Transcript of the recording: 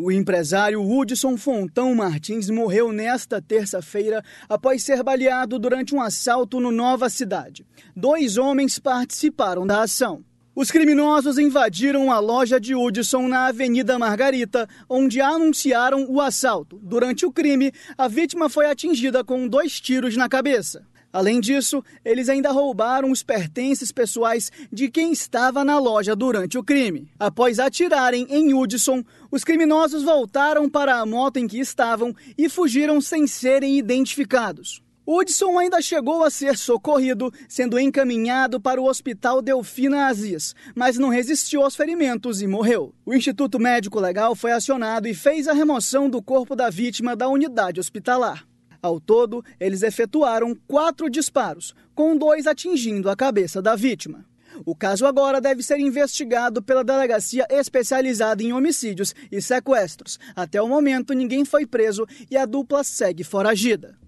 O empresário Hudson Fontão Martins morreu nesta terça-feira após ser baleado durante um assalto no Nova Cidade. Dois homens participaram da ação. Os criminosos invadiram a loja de Hudson na Avenida Margarita, onde anunciaram o assalto. Durante o crime, a vítima foi atingida com dois tiros na cabeça. Além disso, eles ainda roubaram os pertences pessoais de quem estava na loja durante o crime. Após atirarem em Hudson, os criminosos voltaram para a moto em que estavam e fugiram sem serem identificados. Hudson ainda chegou a ser socorrido, sendo encaminhado para o Hospital Delfina Aziz, mas não resistiu aos ferimentos e morreu. O Instituto Médico Legal foi acionado e fez a remoção do corpo da vítima da unidade hospitalar. Ao todo, eles efetuaram quatro disparos, com dois atingindo a cabeça da vítima. O caso agora deve ser investigado pela delegacia especializada em homicídios e sequestros. Até o momento, ninguém foi preso e a dupla segue foragida.